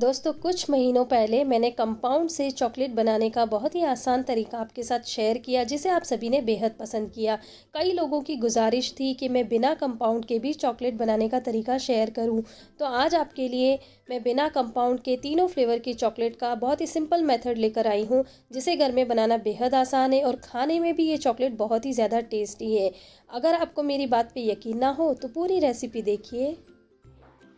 दोस्तों कुछ महीनों पहले मैंने कंपाउंड से चॉकलेट बनाने का बहुत ही आसान तरीका आपके साथ शेयर किया जिसे आप सभी ने बेहद पसंद किया कई लोगों की गुजारिश थी कि मैं बिना कंपाउंड के भी चॉकलेट बनाने का तरीका शेयर करूं तो आज आपके लिए मैं बिना कंपाउंड के तीनों फ्लेवर की चॉकलेट का बहुत ही सिंपल मेथड लेकर आई हूँ जिसे घर में बनाना बेहद आसान है और खाने में भी ये चॉकलेट बहुत ही ज़्यादा टेस्टी है अगर आपको मेरी बात पर यकीन ना हो तो पूरी रेसिपी देखिए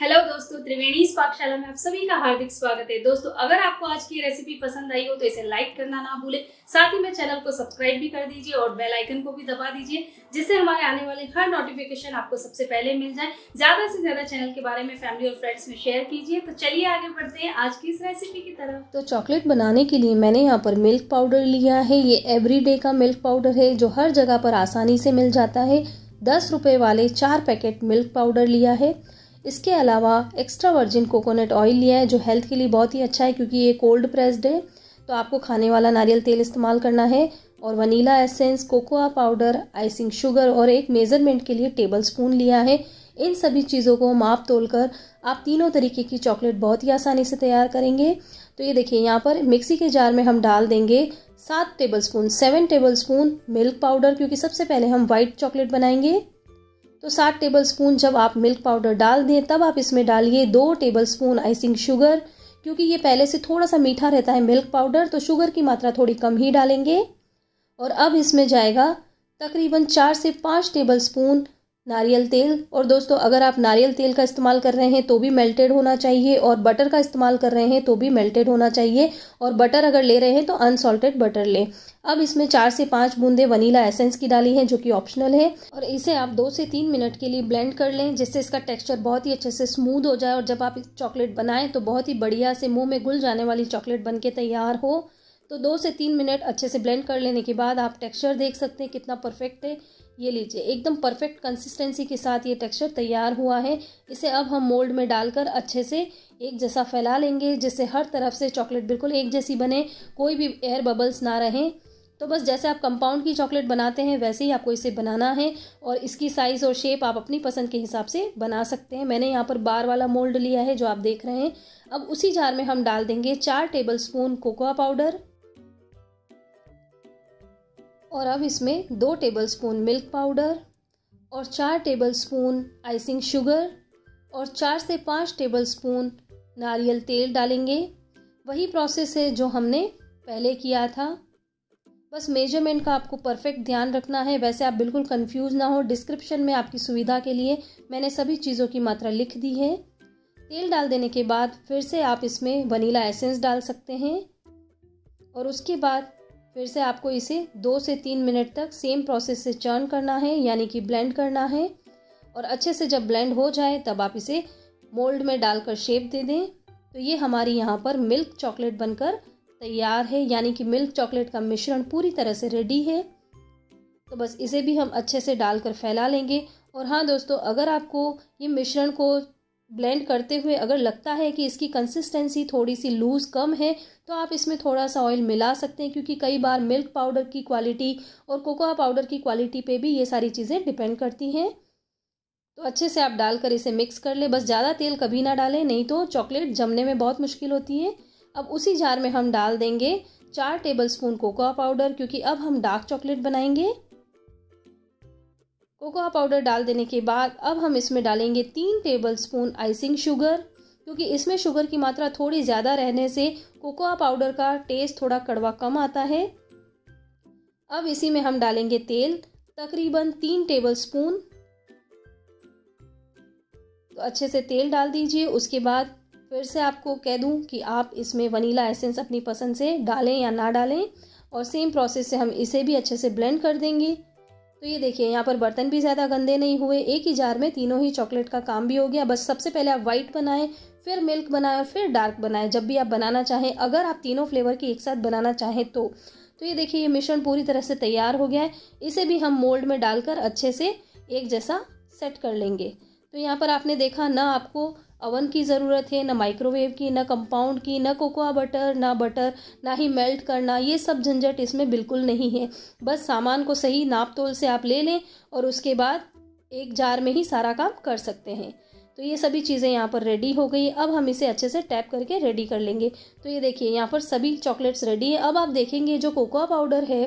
हेलो दोस्तों त्रिवेणी पाकशाला में आप सभी का हार्दिक स्वागत है दोस्तों अगर आपको आज की रेसिपी पसंद आई हो तो इसे लाइक करना ना भूले साथ ही में चैनल को सब्सक्राइब भी कर दीजिए और बेल आइकन को भी दबा दीजिए जिससे हमारे आने वाले हर नोटिफिकेशन आपको सबसे पहले मिल जाए ज्यादा से ज्यादा चैनल के बारे में फैमिली और फ्रेंड्स में शेयर कीजिए तो चलिए आगे बढ़ते हैं आज की इस रेसिपी की तरफ तो चॉकलेट बनाने के लिए मैंने यहाँ पर मिल्क पाउडर लिया है ये एवरी का मिल्क पाउडर है जो हर जगह पर आसानी से मिल जाता है दस रुपए वाले चार पैकेट मिल्क पाउडर लिया है इसके अलावा एक्स्ट्रा वर्जिन कोकोनट ऑयल लिया है जो हेल्थ के लिए बहुत ही अच्छा है क्योंकि ये कोल्ड प्रेस्ड है तो आपको खाने वाला नारियल तेल इस्तेमाल करना है और vanilla essence cocoa powder icing sugar और एक मेज़रमेंट के लिए टेबल स्पून लिया है इन सभी चीज़ों को माप तोल कर आप तीनों तरीके की चॉकलेट बहुत ही आसानी से तैयार करेंगे तो ये देखिए यहाँ पर मिक्सी के जार में हम डाल देंगे सात tablespoon seven tablespoon milk powder क्योंकि सबसे पहले हम वाइट चॉकलेट बनाएंगे तो सात टेबल स्पून जब आप मिल्क पाउडर डाल दें तब आप इसमें डालिए दो टेबल स्पून आइसिंग शुगर क्योंकि ये पहले से थोड़ा सा मीठा रहता है मिल्क पाउडर तो शुगर की मात्रा थोड़ी कम ही डालेंगे और अब इसमें जाएगा तकरीबन चार से पाँच टेबल स्पून नारियल तेल और दोस्तों अगर आप नारियल तेल का इस्तेमाल कर रहे हैं तो भी मेल्टेड होना चाहिए और बटर का इस्तेमाल कर रहे हैं तो भी मेल्टेड होना चाहिए और बटर अगर ले रहे हैं तो अनसॉल्टेड बटर लें अब इसमें चार से पाँच बूंदे वनीला एसेंस की डाली है जो कि ऑप्शनल है और इसे आप दो से तीन मिनट के लिए ब्लेंड कर लें जिससे इसका टेक्सचर बहुत ही अच्छे से स्मूद हो जाए और जब आप चॉकलेट बनाएं तो बहुत ही बढ़िया से मुंह में घुल जाने वाली चॉकलेट बन के तैयार हो तो दो से तीन मिनट अच्छे से ब्लेंड कर लेने के बाद आप टेक्सचर देख सकते हैं कितना परफेक्ट है ये लीजिए एकदम परफेक्ट कंसिस्टेंसी के साथ ये टेक्सचर तैयार हुआ है इसे अब हम मोल्ड में डालकर अच्छे से एक जैसा फैला लेंगे जिससे हर तरफ से चॉकलेट बिल्कुल एक जैसी बने कोई भी एयर बबल्स ना रहें तो बस जैसे आप कंपाउंड की चॉकलेट बनाते हैं वैसे ही आपको इसे बनाना है और इसकी साइज़ और शेप आप अपनी पसंद के हिसाब से बना सकते हैं मैंने यहाँ पर बार वाला मोल्ड लिया है जो आप देख रहे हैं अब उसी जार में हम डाल देंगे चार टेबल स्पून कोकोआ पाउडर और अब इसमें दो टेबलस्पून मिल्क पाउडर और चार टेबलस्पून आइसिंग शुगर और चार से पाँच टेबलस्पून नारियल तेल डालेंगे वही प्रोसेस है जो हमने पहले किया था बस मेजरमेंट का आपको परफेक्ट ध्यान रखना है वैसे आप बिल्कुल कंफ्यूज ना हो डिस्क्रिप्शन में आपकी सुविधा के लिए मैंने सभी चीज़ों की मात्रा लिख दी है तेल डाल देने के बाद फिर से आप इसमें वनीला एसेंस डाल सकते हैं और उसके बाद फिर से आपको इसे दो से तीन मिनट तक सेम प्रोसेस से चर्न करना है यानी कि ब्लेंड करना है और अच्छे से जब ब्लेंड हो जाए तब आप इसे मोल्ड में डालकर शेप दे दें तो ये हमारी यहाँ पर मिल्क चॉकलेट बनकर तैयार है यानी कि मिल्क चॉकलेट का मिश्रण पूरी तरह से रेडी है तो बस इसे भी हम अच्छे से डालकर फैला लेंगे और हाँ दोस्तों अगर आपको ये मिश्रण को ब्लेंड करते हुए अगर लगता है कि इसकी कंसिस्टेंसी थोड़ी सी लूज़ कम है तो आप इसमें थोड़ा सा ऑयल मिला सकते हैं क्योंकि कई बार मिल्क पाउडर की क्वालिटी और कोकोआ पाउडर की क्वालिटी पे भी ये सारी चीज़ें डिपेंड करती हैं तो अच्छे से आप डालकर इसे मिक्स कर लें बस ज़्यादा तेल कभी ना डालें नहीं तो चॉकलेट जमने में बहुत मुश्किल होती है अब उसी जार में हम डाल देंगे चार टेबल स्पून कोकोआ पाउडर क्योंकि अब हम डार्क चॉकलेट बनाएंगे कोकोआ पाउडर डाल देने के बाद अब हम इसमें डालेंगे तीन टेबल स्पून आइसिंग शुगर क्योंकि इसमें शुगर की मात्रा थोड़ी ज़्यादा रहने से कोकोआ पाउडर का टेस्ट थोड़ा कड़वा कम आता है अब इसी में हम डालेंगे तेल तकरीबन तीन टेबल स्पून तो अच्छे से तेल डाल दीजिए उसके बाद फिर से आपको कह दूँ कि आप इसमें वनीला एसेंस अपनी पसंद से डालें या ना डालें और सेम प्रोसेस से हम इसे भी अच्छे से ब्लेंड कर देंगे तो ये देखिए यहाँ पर बर्तन भी ज़्यादा गंदे नहीं हुए एक ही जार में तीनों ही चॉकलेट का काम भी हो गया बस सबसे पहले आप वाइट बनाएं फिर मिल्क बनाएं और फिर डार्क बनाएं जब भी आप बनाना चाहें अगर आप तीनों फ्लेवर की एक साथ बनाना चाहें तो तो ये देखिए ये मिश्रण पूरी तरह से तैयार हो गया है इसे भी हम मोल्ड में डालकर अच्छे से एक जैसा सेट कर लेंगे तो यहाँ पर आपने देखा ना आपको अवन की ज़रूरत है ना माइक्रोवेव की ना कंपाउंड की ना कोकोआ बटर ना बटर ना ही मेल्ट करना ये सब झंझट इसमें बिल्कुल नहीं है बस सामान को सही नाप तोल से आप ले लें और उसके बाद एक जार में ही सारा काम कर सकते हैं तो ये सभी चीज़ें यहाँ पर रेडी हो गई अब हम इसे अच्छे से टैप करके रेडी कर लेंगे तो ये देखिए यहाँ पर सभी चॉकलेट्स रेडी है अब आप देखेंगे जो कोकोआ पाउडर है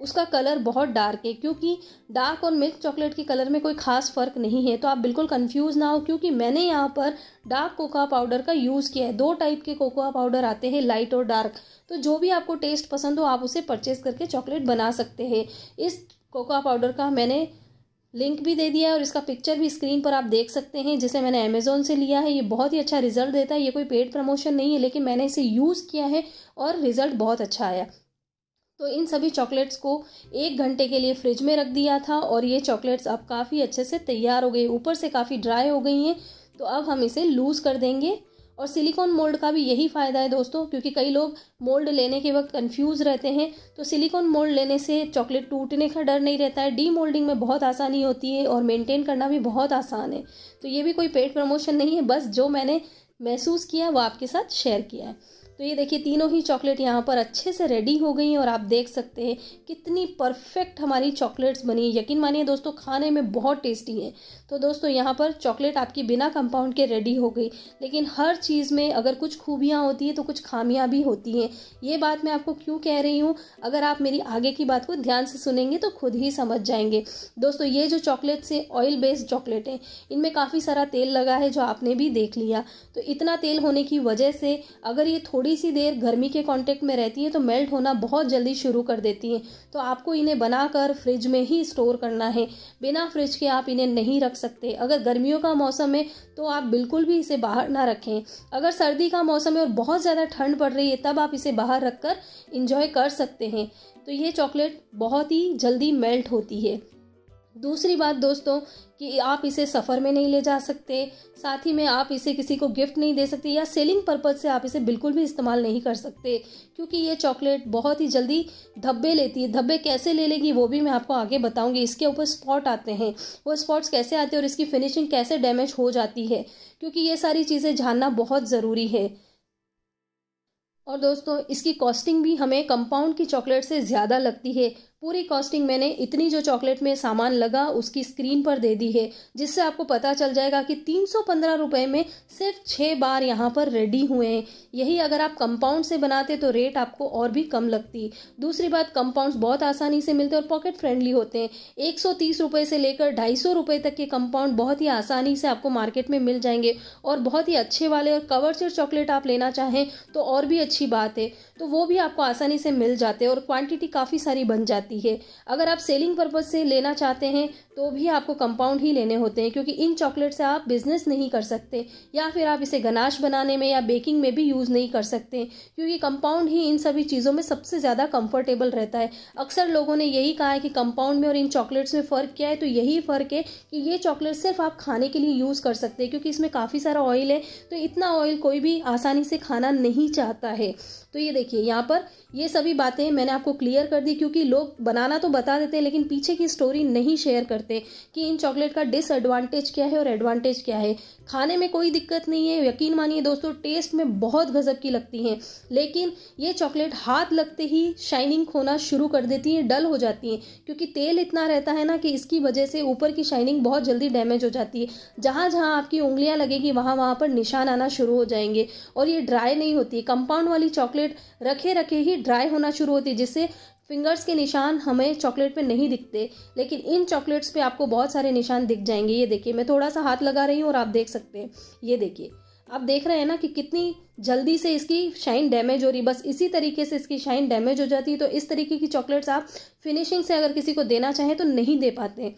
उसका कलर बहुत डार्क है क्योंकि डार्क और मिल्क चॉकलेट के कलर में कोई खास फ़र्क नहीं है तो आप बिल्कुल कंफ्यूज ना हो क्योंकि मैंने यहाँ पर डार्क कोका पाउडर का यूज़ किया है दो टाइप के कोकोआ पाउडर आते हैं लाइट और डार्क तो जो भी आपको टेस्ट पसंद हो आप उसे परचेज़ करके चॉकलेट बना सकते हैं इस कोकोआ पाउडर का मैंने लिंक भी दे दिया है और इसका पिक्चर भी स्क्रीन पर आप देख सकते हैं जिसे मैंने अमेज़ोन से लिया है ये बहुत ही अच्छा रिजल्ट देता है ये कोई पेड प्रमोशन नहीं है लेकिन मैंने इसे यूज़ किया है और रिज़ल्ट बहुत अच्छा आया तो इन सभी चॉकलेट्स को एक घंटे के लिए फ्रिज में रख दिया था और ये चॉकलेट्स अब काफ़ी अच्छे से तैयार हो गई ऊपर से काफ़ी ड्राई हो गई हैं तो अब हम इसे लूज़ कर देंगे और सिलिकॉन मोल्ड का भी यही फ़ायदा है दोस्तों क्योंकि कई लोग मोल्ड लेने के वक्त कंफ्यूज रहते हैं तो सिलिकॉन मोल्ड लेने से चॉकलेट टूटने का डर नहीं रहता है डी मोल्डिंग में बहुत आसानी होती है और मेंटेन करना भी बहुत आसान है तो ये भी कोई पेड प्रमोशन नहीं है बस जो मैंने महसूस किया वो आपके साथ शेयर किया है तो ये देखिए तीनों ही चॉकलेट यहाँ पर अच्छे से रेडी हो गई हैं और आप देख सकते हैं कितनी परफेक्ट हमारी चॉकलेट्स बनी यकीन मानिए दोस्तों खाने में बहुत टेस्टी हैं तो दोस्तों यहाँ पर चॉकलेट आपकी बिना कंपाउंड के रेडी हो गई लेकिन हर चीज़ में अगर कुछ खूबियाँ होती हैं तो कुछ खामियाँ भी होती हैं ये बात मैं आपको क्यों कह रही हूँ अगर आप मेरी आगे की बात को ध्यान से सुनेंगे तो खुद ही समझ जाएंगे दोस्तों ये जो चॉकलेट से ऑयल बेस्ड चॉकलेट हैं इनमें काफ़ी सारा तेल लगा है जो आपने भी देख लिया तो इतना तेल होने की वजह से अगर ये थोड़ी सी देर गर्मी के कॉन्टेक्ट में रहती है तो मेल्ट होना बहुत जल्दी शुरू कर देती हैं तो आपको इन्हें बनाकर फ्रिज में ही स्टोर करना है बिना फ्रिज के आप इन्हें नहीं रख सकते हैं अगर गर्मियों का मौसम है तो आप बिल्कुल भी इसे बाहर ना रखें अगर सर्दी का मौसम है और बहुत ज़्यादा ठंड पड़ रही है तब आप इसे बाहर रख कर इंजॉय कर सकते हैं तो ये चॉकलेट बहुत ही जल्दी मेल्ट होती है दूसरी बात दोस्तों कि आप इसे सफ़र में नहीं ले जा सकते साथ ही में आप इसे किसी को गिफ्ट नहीं दे सकते या सेलिंग पर्पज़ से आप इसे बिल्कुल भी इस्तेमाल नहीं कर सकते क्योंकि ये चॉकलेट बहुत ही जल्दी धब्बे लेती है धब्बे कैसे ले लेगी वो भी मैं आपको आगे बताऊंगी इसके ऊपर स्पॉट आते हैं वो स्पॉट्स कैसे आते हैं और इसकी फिनिशिंग कैसे डैमेज हो जाती है क्योंकि ये सारी चीज़ें जानना बहुत ज़रूरी है और दोस्तों इसकी कॉस्टिंग भी हमें कंपाउंड की चॉकलेट से ज़्यादा लगती है पूरी कॉस्टिंग मैंने इतनी जो चॉकलेट में सामान लगा उसकी स्क्रीन पर दे दी है जिससे आपको पता चल जाएगा कि तीन सौ पंद्रह में सिर्फ छः बार यहाँ पर रेडी हुए हैं यही अगर आप कंपाउंड से बनाते तो रेट आपको और भी कम लगती दूसरी बात कंपाउंड्स बहुत आसानी से मिलते और पॉकेट फ्रेंडली होते हैं एक सौ तीस से लेकर ढाई सौ तक के कंपाउंड बहुत ही आसानी से आपको मार्केट में मिल जाएंगे और बहुत ही अच्छे वाले और कवर्चर चॉकलेट आप लेना चाहें तो और भी अच्छी बात है तो वो भी आपको आसानी से मिल जाते और क्वान्टिटी काफ़ी सारी बन जाती जाती है अगर आप सेलिंग पर्पज से लेना चाहते हैं तो भी आपको कंपाउंड ही लेने होते हैं क्योंकि इन चॉकलेट से आप बिज़नेस नहीं कर सकते या फिर आप इसे गनाश बनाने में या बेकिंग में भी यूज़ नहीं कर सकते क्योंकि कंपाउंड ही इन सभी चीज़ों में सबसे ज़्यादा कंफर्टेबल रहता है अक्सर लोगों ने यही कहा है कि कंपाउंड में और इन चॉकलेट्स में फ़र्क क्या है तो यही फ़र्क है कि ये चॉकलेट सिर्फ आप खाने के लिए यूज़ कर सकते हैं क्योंकि इसमें काफ़ी सारा ऑयल है तो इतना ऑयल कोई भी आसानी से खाना नहीं चाहता है तो ये देखिए यहाँ पर ये सभी बातें मैंने आपको क्लियर कर दी क्योंकि लोग बनाना तो बता देते हैं लेकिन पीछे की स्टोरी नहीं शेयर करते सकते कि इन चॉकलेट का डिसएडवांटेज क्या है और एडवांटेज क्या है खाने में कोई दिक्कत नहीं है यकीन मानिए दोस्तों टेस्ट में बहुत गजब की लगती हैं लेकिन ये चॉकलेट हाथ लगते ही शाइनिंग खोना शुरू कर देती हैं डल हो जाती हैं क्योंकि तेल इतना रहता है ना कि इसकी वजह से ऊपर की शाइनिंग बहुत जल्दी डैमेज हो जाती है जहाँ जहाँ आपकी उंगलियाँ लगेगी वहाँ वहाँ पर निशान आना शुरू हो जाएंगे और ये ड्राई नहीं होती कंपाउंड वाली चॉकलेट रखे रखे ही ड्राई होना शुरू होती है जिससे फिंगर्स के निशान हमें चॉकलेट पे नहीं दिखते लेकिन इन चॉकलेट्स पे आपको बहुत सारे निशान दिख जाएंगे ये देखिए मैं थोड़ा सा हाथ लगा रही हूँ और आप देख सकते हैं ये देखिए आप देख रहे हैं ना कि कितनी जल्दी से इसकी शाइन डैमेज हो रही बस इसी तरीके से इसकी शाइन डैमेज हो जाती है तो इस तरीके की चॉकलेट्स आप फिनिशिंग से अगर किसी को देना चाहें तो नहीं दे पाते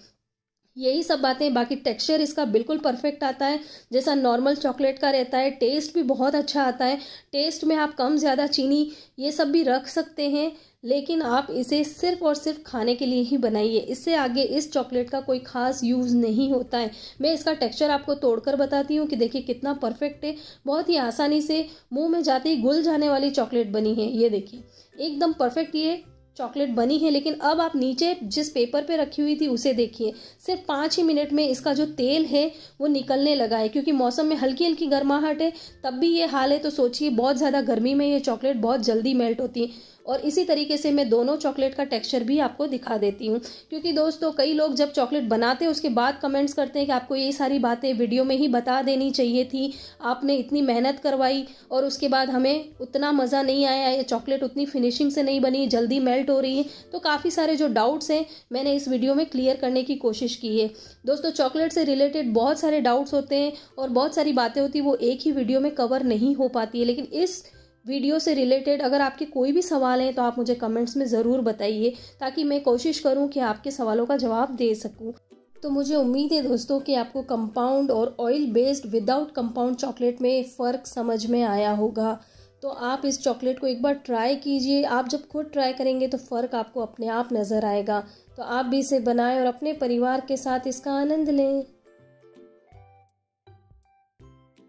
यही सब बातें बाकी टेक्सचर इसका बिल्कुल परफेक्ट आता है जैसा नॉर्मल चॉकलेट का रहता है टेस्ट भी बहुत अच्छा आता है टेस्ट में आप कम ज़्यादा चीनी ये सब भी रख सकते हैं लेकिन आप इसे सिर्फ और सिर्फ खाने के लिए ही बनाइए इससे आगे इस चॉकलेट का कोई खास यूज़ नहीं होता है मैं इसका टेक्सचर आपको तोड़कर बताती हूँ कि देखिए कितना परफेक्ट है बहुत ही आसानी से मुंह में जाते ही घुल जाने वाली चॉकलेट बनी है ये देखिए एकदम परफेक्ट ये चॉकलेट बनी है लेकिन अब आप नीचे जिस पेपर पे रखी हुई थी उसे देखिए सिर्फ पाँच ही मिनट में इसका जो तेल है वो निकलने लगा है क्योंकि मौसम में हल्की हल्की गर्माहट है तब भी ये हाल है तो सोचिए बहुत ज़्यादा गर्मी में ये चॉकलेट बहुत जल्दी मेल्ट होती है और इसी तरीके से मैं दोनों चॉकलेट का टेक्सचर भी आपको दिखा देती हूँ क्योंकि दोस्तों कई लोग जब चॉकलेट बनाते हैं उसके बाद कमेंट्स करते हैं कि आपको ये सारी बातें वीडियो में ही बता देनी चाहिए थी आपने इतनी मेहनत करवाई और उसके बाद हमें उतना मज़ा नहीं आया ये चॉकलेट उतनी फिनिशिंग से नहीं बनी जल्दी मेल्ट हो रही है तो काफ़ी सारे जो डाउट्स हैं मैंने इस वीडियो में क्लियर करने की कोशिश की है दोस्तों चॉकलेट से रिलेटेड बहुत सारे डाउट्स होते हैं और बहुत सारी बातें होती वो एक ही वीडियो में कवर नहीं हो पाती है लेकिन इस वीडियो से रिलेटेड अगर आपके कोई भी सवाल हैं तो आप मुझे कमेंट्स में ज़रूर बताइए ताकि मैं कोशिश करूं कि आपके सवालों का जवाब दे सकूं तो मुझे उम्मीद है दोस्तों कि आपको कंपाउंड और oil based without compound chocolate में फ़र्क समझ में आया होगा तो आप इस चॉकलेट को एक बार ट्राई कीजिए आप जब खुद ट्राई करेंगे तो फ़र्क आपको अपने आप नज़र आएगा तो आप भी इसे बनाएं और अपने परिवार के साथ इसका आनंद लें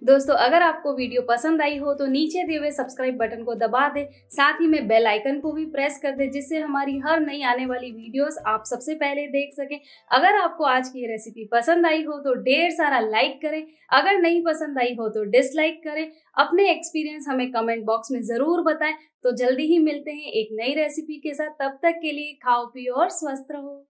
दोस्तों अगर आपको वीडियो पसंद आई हो तो नीचे दिए हुए सब्सक्राइब बटन को दबा दें साथ ही में बेल आइकन को भी प्रेस कर दें जिससे हमारी हर नई आने वाली वीडियोस आप सबसे पहले देख सकें अगर आपको आज की रेसिपी पसंद आई हो तो ढेर सारा लाइक करें अगर नहीं पसंद आई हो तो डिसलाइक करें अपने एक्सपीरियंस हमें कमेंट बॉक्स में ज़रूर बताएं तो जल्दी ही मिलते हैं एक नई रेसिपी के साथ तब तक के लिए खाओ पियो और स्वस्थ रहो